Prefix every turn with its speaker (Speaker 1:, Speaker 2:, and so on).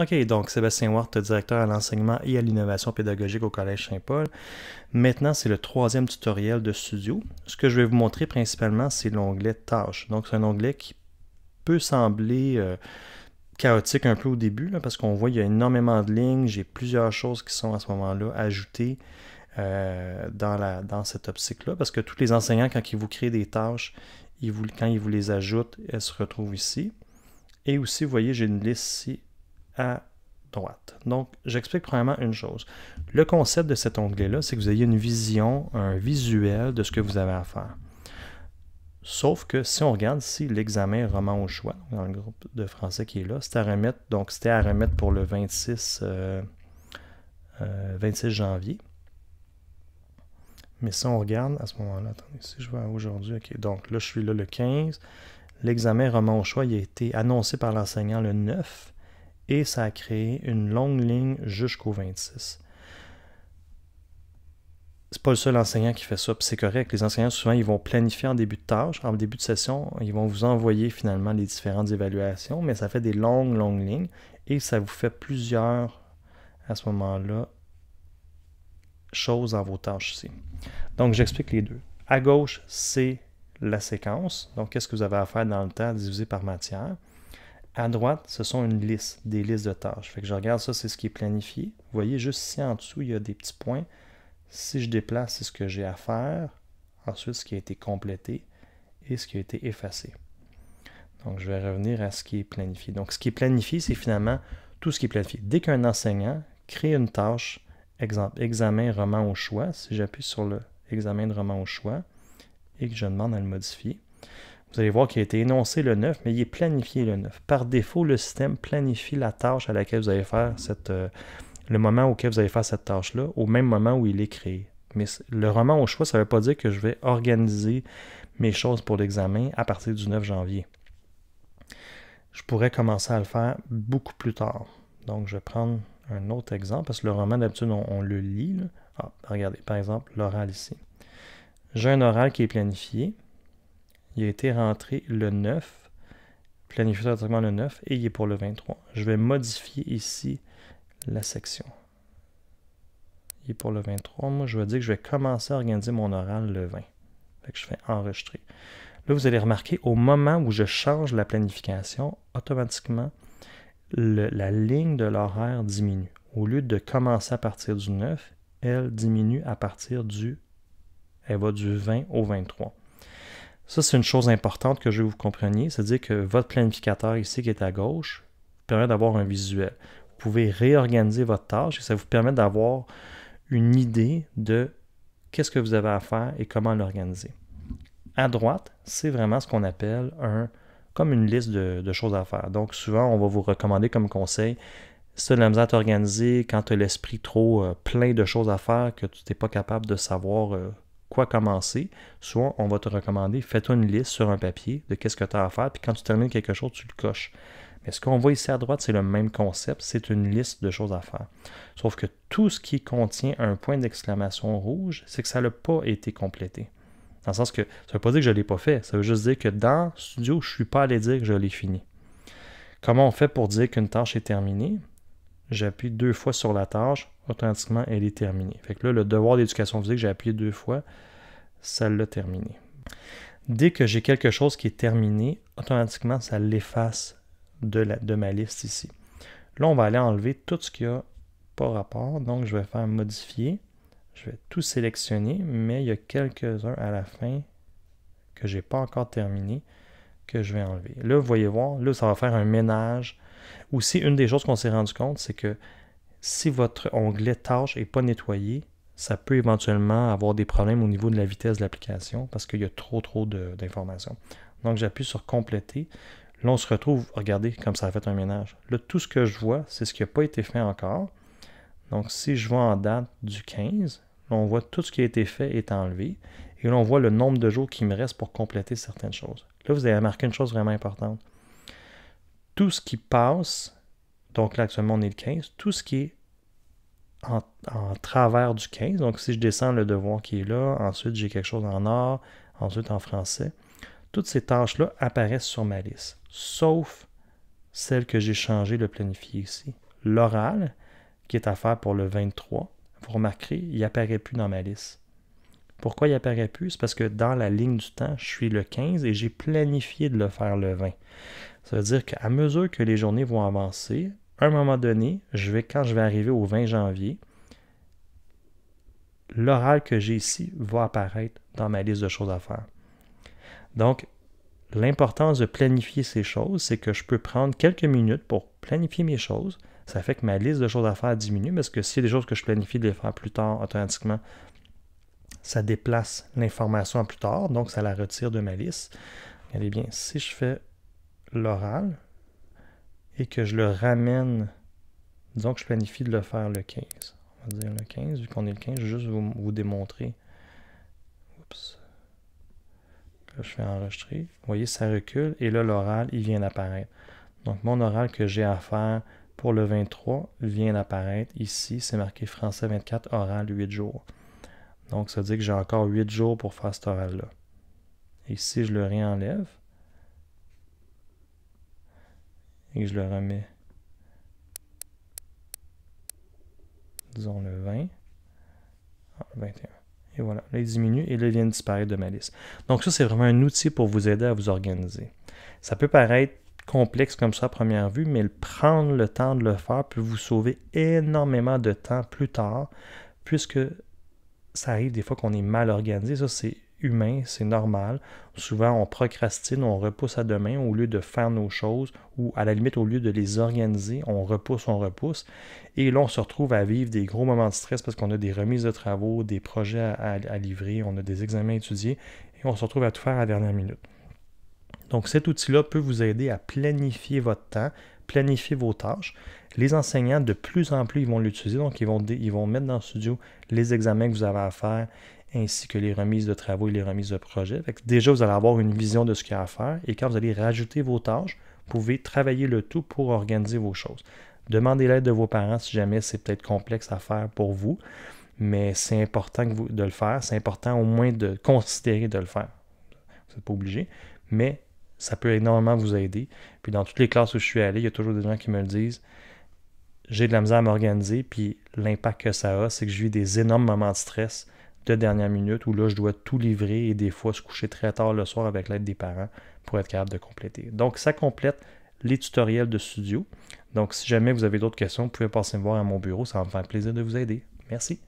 Speaker 1: OK, donc Sébastien Ward, directeur à l'enseignement et à l'innovation pédagogique au Collège Saint-Paul. Maintenant, c'est le troisième tutoriel de Studio. Ce que je vais vous montrer principalement, c'est l'onglet Tâches. Donc, c'est un onglet qui peut sembler euh, chaotique un peu au début, parce qu'on voit qu'il y a énormément de lignes. J'ai plusieurs choses qui sont à ce moment-là ajoutées. Euh, dans, la, dans cette optique-là, parce que tous les enseignants, quand ils vous créent des tâches, quand ils vous les ajoutent, elles se retrouvent ici. Et aussi, vous voyez, j'ai une liste ici droite. Donc, j'explique premièrement une chose. Le concept de cet onglet-là, c'est que vous ayez une vision, un visuel de ce que vous avez à faire. Sauf que si on regarde ici l'examen roman au choix, dans le groupe de français qui est là, c'était à remettre, donc c'était à remettre pour le 26, 26 euh, euh, janvier. Mais si on regarde à ce moment-là, attendez, si je vois aujourd'hui, ok, donc là je suis là le 15. L'examen roman au choix il a été annoncé par l'enseignant le 9 et ça a créé une longue ligne jusqu'au 26. C'est pas le seul enseignant qui fait ça, puis c'est correct. Les enseignants, souvent, ils vont planifier en début de tâche, en début de session, ils vont vous envoyer finalement les différentes évaluations, mais ça fait des longues, longues lignes et ça vous fait plusieurs, à ce moment-là, choses dans vos tâches ici. Donc, j'explique les deux. À gauche, c'est la séquence. Donc, qu'est-ce que vous avez à faire dans le temps divisé par matière. À droite, ce sont une liste, des listes de tâches. Fait que je regarde ça, c'est ce qui est planifié. Vous voyez, juste ici en dessous, il y a des petits points. Si je déplace, c'est ce que j'ai à faire. Ensuite, ce qui a été complété et ce qui a été effacé. Donc, je vais revenir à ce qui est planifié. Donc, ce qui est planifié, c'est finalement tout ce qui est planifié. Dès qu'un enseignant crée une tâche, exemple, examen roman au choix, si j'appuie sur le examen de roman au choix et que je demande à le modifier, vous allez voir qu'il a été énoncé le 9, mais il est planifié le 9. Par défaut, le système planifie la tâche à laquelle vous allez faire cette, euh, le moment auquel vous allez faire cette tâche-là, au même moment où il est créé. Mais le roman au choix, ça ne veut pas dire que je vais organiser mes choses pour l'examen à partir du 9 janvier. Je pourrais commencer à le faire beaucoup plus tard. Donc, je vais prendre un autre exemple, parce que le roman, d'habitude, on, le lit. Ah, regardez, par exemple, l'oral ici. J'ai un oral qui est planifié. Il a été rentré le 9, planifié sur le 9 et il est pour le 23. Je vais modifier ici la section. Il est pour le 23. Moi, je vais dire que je vais commencer à organiser mon oral le 20. je fais enregistrer. Là, vous allez remarquer, au moment où je change la planification, automatiquement, la ligne de l'horaire diminue. Au lieu de commencer à partir du 9, elle diminue à partir du... Elle va du 20 au 23. Ça, c'est une chose importante que je veux que vous compreniez, c'est-à-dire que votre planificateur ici qui est à gauche permet d'avoir un visuel. Vous pouvez réorganiser votre tâche et ça vous permet d'avoir une idée de qu'est-ce que vous avez à faire et comment l'organiser. À droite, c'est vraiment ce qu'on appelle un, comme une liste de, choses à faire. Donc souvent, on va vous recommander comme conseil, si tu as de la misère à t'organiser, quand tu as l'esprit trop euh, plein de choses à faire, que tu n'es pas capable de savoir... Euh, quoi commencer, soit on va te recommander, fais-toi une liste sur un papier de qu'est-ce que tu as à faire, puis quand tu termines quelque chose, tu le coches. Mais ce qu'on voit ici à droite, c'est le même concept, c'est une liste de choses à faire. Sauf que tout ce qui contient un point d'exclamation rouge, c'est que ça n'a pas été complété. Dans le sens que ça ne veut pas dire que je ne l'ai pas fait, ça veut juste dire que dans Studio, je ne suis pas allé dire que je l'ai fini. Comment on fait pour dire qu'une tâche est terminée? J'appuie deux fois sur la tâche, automatiquement, elle est terminée. Fait que là, le devoir d'éducation physique, j'ai appuyé deux fois, ça l'a terminé. Dès que j'ai quelque chose qui est terminé, automatiquement, ça l'efface de, ma liste ici. Là, on va aller enlever tout ce qui a pas rapport. Donc, je vais faire modifier. Je vais tout sélectionner, mais il y a quelques-uns à la fin que je n'ai pas encore terminé que je vais enlever. Là, vous voyez voir, là, ça va faire un ménage. Aussi, une des choses qu'on s'est rendu compte, c'est que si votre onglet tâche n'est pas nettoyé, ça peut éventuellement avoir des problèmes au niveau de la vitesse de l'application parce qu'il y a trop trop d'informations. Donc j'appuie sur compléter. Là, on se retrouve, regardez comme ça a fait un ménage. Là, tout ce que je vois, c'est ce qui n'a pas été fait encore. Donc si je vois en date du 15, là, on voit tout ce qui a été fait est enlevé. Et là, on voit le nombre de jours qui me reste pour compléter certaines choses. Là, vous avez remarqué une chose vraiment importante. Tout ce qui passe donc là, actuellement, on est le 15. Tout ce qui est en, travers du 15, donc si je descends le devoir qui est là, ensuite j'ai quelque chose en or, ensuite en français, toutes ces tâches-là apparaissent sur ma liste, sauf celle que j'ai changée, le planifié ici. L'oral, qui est à faire pour le 23, vous remarquerez, il n'apparaît plus dans ma liste. Pourquoi il apparaît plus? C'est parce que dans la ligne du temps, je suis le 15 et j'ai planifié de le faire le 20. Ça veut dire qu'à mesure que les journées vont avancer, à un moment donné, je vais, quand je vais arriver au 20 janvier, l'oral que j'ai ici va apparaître dans ma liste de choses à faire. Donc, l'importance de planifier ces choses, c'est que je peux prendre quelques minutes pour planifier mes choses. Ça fait que ma liste de choses à faire diminue parce que s'il y a des choses que je planifie de les faire plus tard automatiquement, ça déplace l'information plus tard, donc ça la retire de ma liste. Regardez bien, si je fais l'oral et que je le ramène, disons que je planifie de le faire le 15. On va dire le 15, vu qu'on est le 15, je vais juste vous, vous démontrer. Oups. je fais enregistrer. Vous voyez, ça recule et là, l'oral, il vient d'apparaître. Donc, mon oral que j'ai à faire pour le 23 vient d'apparaître ici. C'est marqué français 24, oral 8 jours. Donc, ça veut dire que j'ai encore 8 jours pour faire cet oral là Et si je le réenlève, et que je le remets, disons le 20, ah, 21. Et voilà, là, il diminue et là, il vient de disparaître de ma liste. Donc ça, c'est vraiment un outil pour vous aider à vous organiser. Ça peut paraître complexe comme ça à première vue, mais prendre le temps de le faire peut vous sauver énormément de temps plus tard, puisque ça arrive des fois qu'on est mal organisé. Ça, c'est humain, c'est normal. Souvent, on procrastine, on repousse à demain au lieu de faire nos choses ou à la limite, au lieu de les organiser, on repousse, on repousse. Et là, on se retrouve à vivre des gros moments de stress parce qu'on a des remises de travaux, des projets à, livrer, on a des examens à étudier et on se retrouve à tout faire à la dernière minute. Donc cet outil-là peut vous aider à planifier votre temps, planifier vos tâches. Les enseignants, de plus en plus, ils vont l'utiliser, donc ils vont, ils vont mettre dans le studio les examens que vous avez à faire, ainsi que les remises de travaux et les remises de projets. déjà, vous allez avoir une vision de ce qu'il y a à faire, et quand vous allez rajouter vos tâches, vous pouvez travailler le tout pour organiser vos choses. Demandez l'aide de vos parents si jamais c'est peut-être complexe à faire pour vous, mais c'est important de le faire, c'est important au moins de considérer de le faire. Vous n'êtes pas obligé, mais ça peut énormément vous aider. Puis dans toutes les classes où je suis allé, il y a toujours des gens qui me le disent. J'ai de la misère à m'organiser, puis l'impact que ça a, c'est que je vis des énormes moments de stress de dernière minute où là, je dois tout livrer et des fois se coucher très tard le soir avec l'aide des parents pour être capable de compléter. Donc, ça complète les tutoriels de studio. Donc, si jamais vous avez d'autres questions, vous pouvez passer me voir à mon bureau. Ça va me faire plaisir de vous aider. Merci.